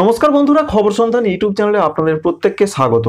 নমস্কার বন্ধুরা খবর সন্ধান ইউটিউব চ্যানেলে আপনাদের প্রত্যেককে স্বাগত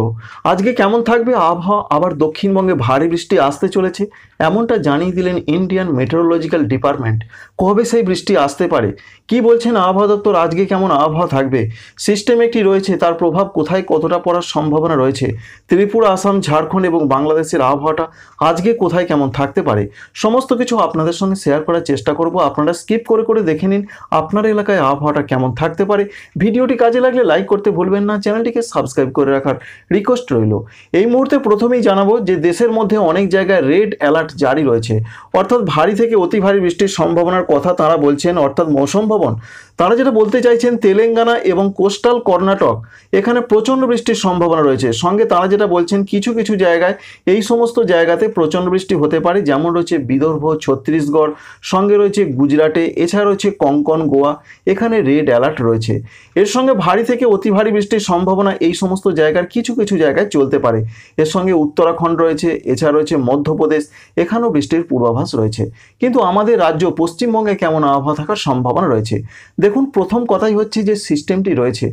আজকে কেমন থাকবে আবহাওয়া আবার দক্ষিণবঙ্গে ভারী বৃষ্টি আসতে চলেছে এমনটা জানিয়ে দিলেন ইন্ডিয়ান মেটেরোলজিক্যাল ডিপার্টমেন্ট কবে সেই বৃষ্টি আসতে পারে কি বলছেন আবহাওয়া দপ্তর আজকে কেমন আবহাওয়া থাকবে সিস্টেম একটি রয়েছে তার প্রভাব কোথায় কতটা পড়ার সম্ভাবনা রয়েছে ত্রিপুরা আসাম ঝাড়খণ্ড এবং বাংলাদেশের আবহাওয়াটা আজকে কোথায় কেমন থাকতে পারে সমস্ত কিছু আপনাদের সঙ্গে শেয়ার করার চেষ্টা করব আপনারা স্কিপ করে করে দেখে নিন আপনার এলাকায় আবহাওয়াটা কেমন থাকতে পারে ভিডিওটি কাজে লাগলে লাইক করতে ভুলবেন না চ্যানেলটিকে সাবস্ক্রাইব করে রাখার রিকোয়েস্ট রইল এই মুহূর্তে প্রথমেই জানাবো যে দেশের মধ্যে অনেক জায়গায় রেড অ্যালার্ট জারি রয়েছে অর্থাৎ ভারী থেকে অতি ভারী বৃষ্টির সম্ভাবনার কথা তারা বলছেন অর্থাৎ মৌসম ভবন তারা যেটা বলতে চাইছেন তেলেঙ্গানা এবং কোস্টাল কর্ণাটক এখানে প্রচণ্ড বৃষ্টির সম্ভাবনা রয়েছে সঙ্গে তারা যেটা বলছেন কিছু কিছু জায়গায় এই সমস্ত জায়গাতে প্রচণ্ড বৃষ্টি হতে পারে যেমন রয়েছে বিদর্ভ ছত্তিশগড় সঙ্গে রয়েছে গুজরাটে এছাড়া রয়েছে কঙ্কন গোয়া এখানে রেড অ্যালার্ট রয়েছে এর সঙ্গে ভারী থেকে অতি ভারী বৃষ্টির সম্ভাবনা এই সমস্ত জায়গার কিছু কিছু জায়গায় চলতে পারে এর সঙ্গে উত্তরাখণ্ড রয়েছে এছাড়া রয়েছে মধ্যপ্রদেশ এখানেও বৃষ্টির পূর্বাভাস রয়েছে কিন্তু আমাদের রাজ্য পশ্চিমবঙ্গে কেমন আবহাওয়া থাকার সম্ভাবনা রয়েছে দেখুন প্রথম কথাই হচ্ছে যে সিস্টেমটি রয়েছে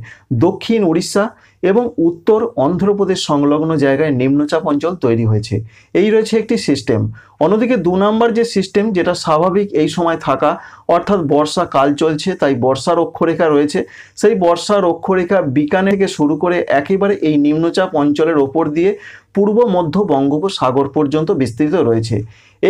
দক্ষিণ উড়িষ্যা এবং উত্তর অন্ধ্রপ্রদেশ সংলগ্ন জায়গায় নিম্নচাপ অঞ্চল তৈরি হয়েছে এই রয়েছে একটি সিস্টেম অন্যদিকে দু নম্বর যে সিস্টেম যেটা স্বাভাবিক এই সময় থাকা অর্থাৎ বর্ষা কাল চলছে তাই বর্ষার অক্ষরেখা রয়েছে সেই বর্ষার অক্ষরেখা বিকানে থেকে শুরু করে একেবারে এই নিম্নচাপ অঞ্চলের ওপর দিয়ে পূর্ব মধ্য বঙ্গোপসাগর পর্যন্ত বিস্তৃত রয়েছে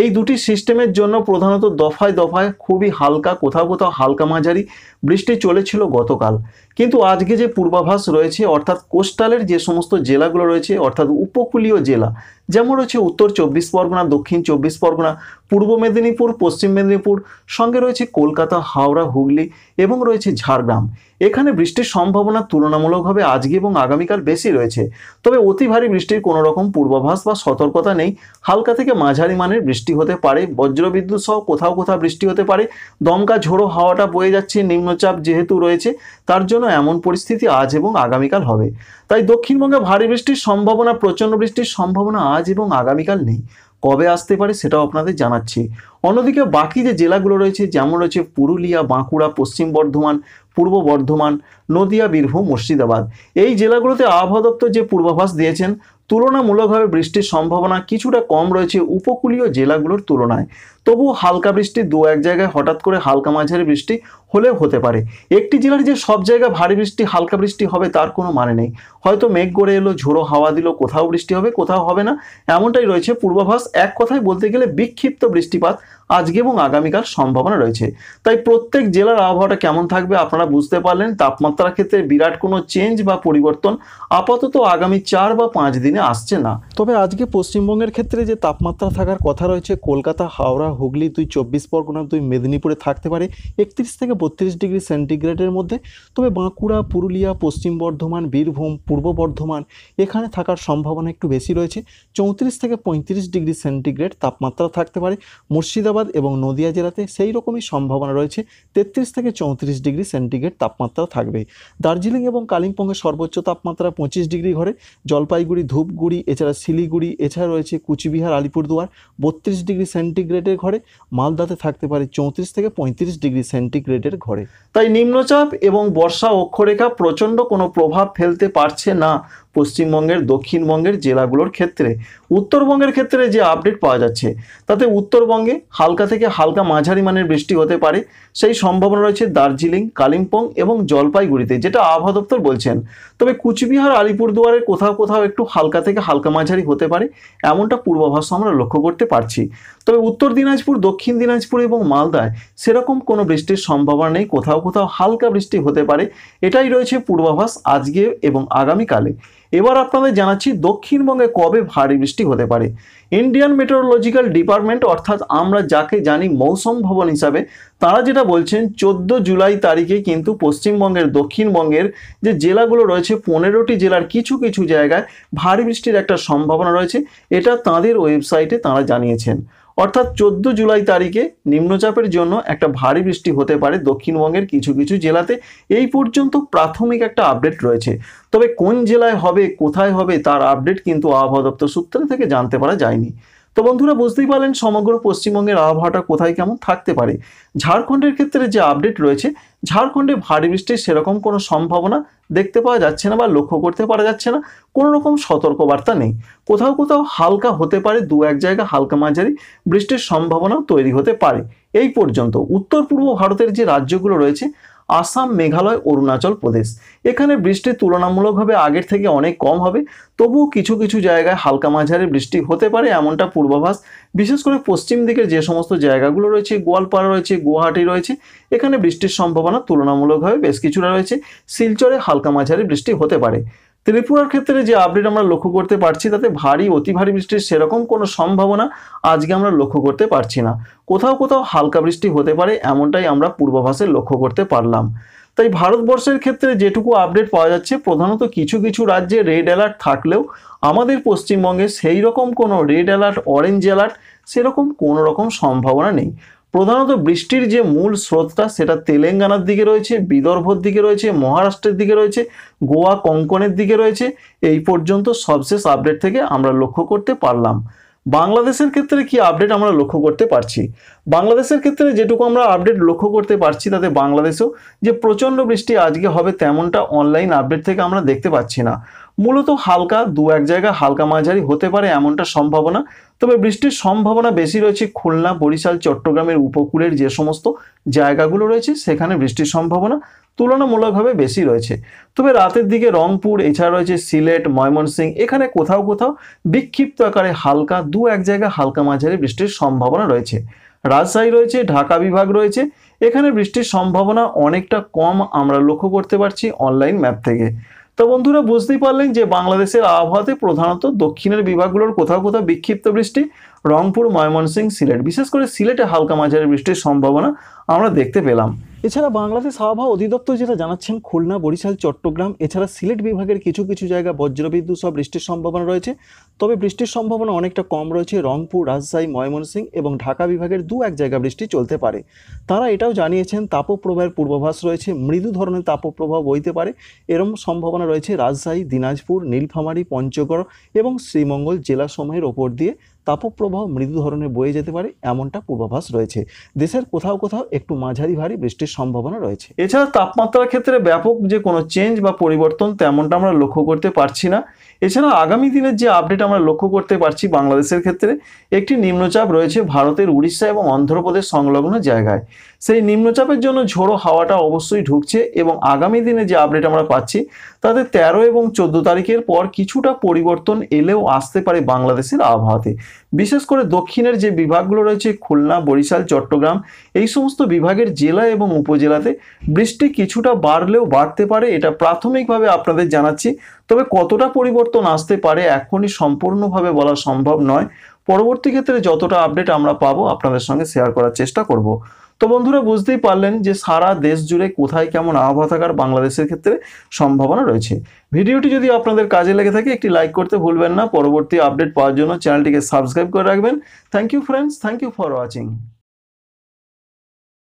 এই দুটি সিস্টেমের জন্য প্রধানত দফায় দফায় খুবই হালকা কোথাও কোথাও হালকা মাঝারি বৃষ্টি চলেছিল গতকাল কিন্তু আজকে যে পূর্বাভাস রয়েছে অর্থাৎ কোস্টালের যে সমস্ত জেলাগুলো রয়েছে অর্থাৎ উপকূলীয় জেলা যেমন রয়েছে উত্তর চব্বিশ পরগনা দক্ষিণ চব্বিশ পরগনা পূর্ব মেদিনীপুর পশ্চিম মেদিনীপুর সঙ্গে রয়েছে কলকাতা হাওড়া হুগলি এবং রয়েছে ঝাড়গ্রাম এখানে বৃষ্টির সম্ভাবনা তুলনামূলকভাবে আজকে এবং আগামীকাল বেশি রয়েছে তবে অতি ভারী বৃষ্টির কোনো রকম পূর্বাভাস বা সতর্কতা নেই হালকা থেকে মাঝারি মানের বৃষ্টি হতে পারে বজ্রবিদ্যুৎ সহ কোথাও কোথাও বৃষ্টি হতে পারে দমকা ঝোড়ো হাওয়াটা বয়ে যাচ্ছে নিম্নচাপ যেহেতু রয়েছে তার জন্য এমন পরিস্থিতি আজ এবং আগামীকাল হবে তাই দক্ষিণবঙ্গে ভারী বৃষ্টির সম্ভাবনা প্রচণ্ড বৃষ্টির সম্ভাবনা আজ এবং আগামীকাল নেই কবে আসতে পারে সেটাও আপনাদের জানাচ্ছি অন্যদিকে বাকি যে জেলাগুলো রয়েছে যেমন রয়েছে পুরুলিয়া বাঁকুড়া পশ্চিম বর্ধমান পূর্ব বর্ধমান নদিয়া বীরভূম মুর্শিদাবাদ এই জেলাগুলোতে আবহাওয়া দপ্তর যে পূর্বাভাস দিয়েছেন তুলনামূলকভাবে বৃষ্টির সম্ভাবনা কিছুটা কম রয়েছে উপকূলীয় জেলাগুলোর তুলনায় তবুও হালকা বৃষ্টি দু এক জায়গায় হঠাৎ করে হালকা মাঝারি বৃষ্টি হলেও হতে পারে একটি জেলার যে সব জায়গা ভারী বৃষ্টি হালকা বৃষ্টি হবে তার কোনো মানে নেই হয়তো মেঘ গড়ে এলো ঝোড়ো হাওয়া দিল কোথাও বৃষ্টি হবে কোথাও হবে না এমনটাই রয়েছে পূর্বাভাস এক কথায় বলতে গেলে বিক্ষিপ্ত বৃষ্টিপাত আজকে এবং আগামীকাল সম্ভাবনা রয়েছে তাই প্রত্যেক জেলার আবহাওয়াটা কেমন থাকবে আপনারা বুঝতে পারলেন তাপমাত্রার ক্ষেত্রে বিরাট কোনো চেঞ্জ বা পরিবর্তন আপাতত আগামী চার বা পাঁচ দিনে আসছে না তবে আজকে পশ্চিমবঙ্গের ক্ষেত্রে যে তাপমাত্রা থাকার কথা রয়েছে কলকাতা হাওড়া হুগলি দুই চব্বিশ পরগনা দুই মেদিনীপুরে থাকতে পারে একত্রিশ থেকে বত্রিশ ডিগ্রি সেন্টিগ্রেডের মধ্যে তবে বাঁকুড়া পুরুলিয়া পশ্চিম বর্ধমান বীরভূম পূর্ব বর্ধমান এখানে থাকার সম্ভাবনা একটু বেশি রয়েছে চৌত্রিশ থেকে পঁয়ত্রিশ ডিগ্রি সেন্টিগ্রেড তাপমাত্রা থাকতে পারে মুর্শিদাবাদ এবং নদিয়া জেলাতে সেই রকমই সম্ভাবনা রয়েছে তেত্রিশ থেকে চৌত্রিশ ডিগ্রি সেন্টিগ্রেড তাপমাত্রা থাকবে দার্জিলিং এবং কালিম্পংয়ের সর্বোচ্চ তাপমাত্রা পঁচিশ ডিগ্রি ঘরে জলপাইগুড়ি ধূপগুড়ি এছাড়া শিলিগুড়ি এছাড়া রয়েছে কুচবিহার আলিপুরদুয়ার বত্রিশ ডিগ্রি সেন্টিগ্রেডের ঘরে মালদাতে থাকতে পারে চৌত্রিশ থেকে পঁয়ত্রিশ ডিগ্রি সেন্টিগ্রেড মিনিটের ঘরে তাই নিম্নচাপ এবং বর্ষা অক্ষরেখা প্রচণ্ড কোনো প্রভাব ফেলতে পারছে না পশ্চিমবঙ্গের দক্ষিণবঙ্গের জেলাগুলোর ক্ষেত্রে উত্তরবঙ্গের ক্ষেত্রে যে আপডেট পাওয়া যাচ্ছে তাতে উত্তরবঙ্গে হালকা থেকে হালকা মাঝারি মানের বৃষ্টি হতে পারে সেই সম্ভাবনা রয়েছে দার্জিলিং কালিম্পং এবং জলপাইগুড়িতে যেটা আবহাওয়া দপ্তর বলছেন তবে কুচবিহার আলিপুরদুয়ারের কোথাও কোথাও একটু হালকা থেকে হালকা মাঝারি হতে পারে এমনটা পূর্বাভাস আমরা লক্ষ্য করতে পারছি তবে উত্তর দিনাজপুর দক্ষিণ দিনাজপুর এবং মালদায় সেরকম কোনো বৃষ্টির সম্ভাবনা নেই কোথাও কোথাও হালকা বৃষ্টি হতে পারে এটাই রয়েছে পূর্বাভাস আজকে এবং আগামীকালে এবার আপনাদের জানাচ্ছি দক্ষিণবঙ্গে কবে ভারী বৃষ্টি হতে পারে ইন্ডিয়ান মেটেরোলজিক্যাল ডিপার্টমেন্ট অর্থাৎ আমরা যাকে জানি মৌসুম ভবন হিসাবে তারা যেটা বলছেন চোদ্দ জুলাই তারিখে কিন্তু পশ্চিমবঙ্গের দক্ষিণবঙ্গের যে জেলাগুলো রয়েছে পনেরোটি জেলার কিছু কিছু জায়গায় ভারী বৃষ্টির একটা সম্ভাবনা রয়েছে এটা তাদের ওয়েবসাইটে তারা জানিয়েছেন অর্থাৎ চোদ্দ জুলাই তারিখে নিম্নচাপের জন্য একটা ভারী বৃষ্টি হতে পারে দক্ষিণবঙ্গের কিছু কিছু জেলাতে এই পর্যন্ত প্রাথমিক একটা আপডেট রয়েছে তবে কোন জেলায় হবে কোথায় হবে তার আপডেট কিন্তু আবহাওয়া দপ্তর সূত্র থেকে জানতে পারা যায়নি তো বন্ধুরা বুঝতেই পারলেন সমগ্র পশ্চিমবঙ্গের আবহাওয়াটা কোথায় কেমন থাকতে পারে ঝাড়খণ্ডের ক্ষেত্রে যে আপডেট রয়েছে ঝাড়খণ্ডে ভারী বৃষ্টির সেরকম কোনো সম্ভাবনা দেখতে পাওয়া যাচ্ছে না বা লক্ষ্য করতে পারা যাচ্ছে না কোনো রকম সতর্কবার্তা নেই কোথাও কোথাও হালকা হতে পারে দু এক জায়গা হালকা মাঝারি বৃষ্টির সম্ভাবনাও তৈরি হতে পারে এই পর্যন্ত উত্তর পূর্ব ভারতের যে রাজ্যগুলো রয়েছে আসাম মেঘালয় অরুণাচল প্রদেশ এখানে বৃষ্টি তুলনামূলকভাবে আগের থেকে অনেক কম হবে তবুও কিছু কিছু জায়গায় হালকা মাঝারি বৃষ্টি হতে পারে এমনটা পূর্বাভাস বিশেষ করে পশ্চিম দিকের যে সমস্ত জায়গাগুলো রয়েছে গোয়ালপাড়া রয়েছে গুয়াহাটি রয়েছে এখানে বৃষ্টির সম্ভাবনা তুলনামূলকভাবে বেশ কিছুটা রয়েছে শিলচরে হালকা মাঝারি বৃষ্টি হতে পারে ত্রিপুরার ক্ষেত্রে যে আপডেট আমরা লক্ষ্য করতে পারছি তাতে ভারী অতি ভারী বৃষ্টির সেরকম কোনো সম্ভাবনা আজকে আমরা লক্ষ্য করতে পারছি না কোথাও কোথাও হালকা বৃষ্টি হতে পারে এমনটাই আমরা পূর্বাভাসে লক্ষ্য করতে পারলাম তাই ভারতবর্ষের ক্ষেত্রে যেটুকু আপডেট পাওয়া যাচ্ছে প্রধানত কিছু কিছু রাজ্যে রেড অ্যালার্ট থাকলেও আমাদের পশ্চিমবঙ্গে সেই রকম কোনো রেড অ্যালার্ট অরেঞ্জ অ্যালার্ট সেরকম কোনো রকম সম্ভাবনা নেই প্রধানত বৃষ্টির যে মূল স্রোতটা সেটা তেলেঙ্গানার দিকে রয়েছে বিদর্ভর দিকে রয়েছে মহারাষ্ট্রের দিকে রয়েছে গোয়া কঙ্কনের দিকে রয়েছে এই পর্যন্ত সবশেষ আপডেট থেকে আমরা লক্ষ্য করতে পারলাম বাংলাদেশের ক্ষেত্রে কি আপডেট আমরা লক্ষ্য করতে পারছি বাংলাদেশের ক্ষেত্রে যেটুকু আমরা আপডেট লক্ষ্য করতে পারছি তাতে বাংলাদেশেও যে প্রচণ্ড বৃষ্টি আজকে হবে তেমনটা অনলাইন আপডেট থেকে আমরা দেখতে পাচ্ছি না মূলত হালকা দু এক জায়গা হালকা মাঝারি হতে পারে এমনটা সম্ভাবনা তবে বৃষ্টির সম্ভাবনা বেশি রয়েছে খুলনা বরিশাল চট্টগ্রামের উপকূলের যে সমস্ত জায়গাগুলো রয়েছে সেখানে বৃষ্টির সম্ভাবনা তুলনামূলকভাবে বেশি রয়েছে তবে রাতের দিকে রংপুর এছাড়া রয়েছে সিলেট ময়মনসিং এখানে কোথাও কোথাও বিক্ষিপ্ত আকারে হালকা দু এক জায়গায় হালকা মাঝারি বৃষ্টির সম্ভাবনা রয়েছে রাজশাহী রয়েছে ঢাকা বিভাগ রয়েছে এখানে বৃষ্টির সম্ভাবনা অনেকটা কম আমরা লক্ষ্য করতে পারছি অনলাইন ম্যাপ থেকে তো বন্ধুরা বুঝতেই পারলেন যে বাংলাদেশের আবহাওয়াতে প্রধানত দক্ষিণের বিভাগগুলোর কোথাও কোথাও বিক্ষিপ্ত বৃষ্টি রংপুর ময়মনসিং সিলেট বিশেষ করে সিলেটে হালকা মাঝারি বৃষ্টির সম্ভাবনা আমরা দেখতে পেলাম এছাড়া বাংলাদেশ আবহাওয়া অধিদপ্তর যেটা জানাচ্ছেন খুলনা বরিশাল চট্টগ্রাম এছাড়া সিলেট বিভাগের কিছু কিছু জায়গা বজ্রবিদ্যুৎ সব বৃষ্টির সম্ভাবনা রয়েছে তবে বৃষ্টির সম্ভাবনা অনেকটা কম রয়েছে রংপুর রাজশাহী ময়মনসিংহ এবং ঢাকা বিভাগের দু এক জায়গা বৃষ্টি চলতে পারে তারা এটাও জানিয়েছেন তাপপ্রবাহের পূর্বাভাস রয়েছে মৃদু ধরনের তাপপ্রবাহ বইতে পারে এরম সম্ভাবনা রয়েছে রাজশাহী দিনাজপুর নীলফামারী পঞ্চগড় এবং শ্রীমঙ্গল জেলাসমূহের ওপর দিয়ে তাপপ্রবাহ মৃদু ধরনের বয়ে যেতে পারে এমনটা পূর্বাভাস রয়েছে দেশের কোথাও কোথাও একটু মাঝারি ভারী বৃষ্টির সম্ভাবনা রয়েছে এছাড়া তাপমাত্রার ক্ষেত্রে ব্যাপক যে কোনো চেঞ্জ বা পরিবর্তন তেমনটা আমরা লক্ষ্য করতে পারছি না এছাড়া আগামী দিনের যে আপডেট আমরা লক্ষ্য করতে পারছি বাংলাদেশের ক্ষেত্রে একটি নিম্নচাপ রয়েছে ভারতের উড়িষ্যা এবং অন্ধ্রপ্রদেশ সংলগ্ন জায়গায় সেই নিম্নচাপের জন্য ঝোড়ো হাওয়াটা অবশ্যই ঢুকছে এবং আগামী দিনে যে আপডেট আমরা পাচ্ছি তাতে ১৩ এবং ১৪ তারিখের পর কিছুটা পরিবর্তন এলেও আসতে পারে বাংলাদেশের আবহাওয়াতে বিশেষ করে দক্ষিণের যে বিভাগগুলো রয়েছে খুলনা বরিশাল চট্টগ্রাম এই সমস্ত বিভাগের জেলা এবং উপজেলাতে বৃষ্টি কিছুটা বাড়লেও বাড়তে পারে এটা প্রাথমিকভাবে আপনাদের জানাচ্ছি তবে কতটা পরিবর্তন আসতে পারে এখনই সম্পূর্ণভাবে বলা সম্ভব নয় পরবর্তী ক্ষেত্রে যতটা আপডেট আমরা পাবো আপনাদের সঙ্গে শেয়ার করার চেষ্টা করব তো বন্ধুরা বুঝতেই পারলেন যে সারা দেশ জুড়ে কোথায় কেমন আবহাওয়া থাকার বাংলাদেশের ক্ষেত্রে সম্ভাবনা রয়েছে ভিডিওটি যদি আপনাদের কাজে লেগে থাকে একটি লাইক করতে ভুলবেন না পরবর্তী আপডেট পাওয়ার জন্য চ্যানেলটিকে সাবস্ক্রাইব করে রাখবেন thank you friends thank you for watching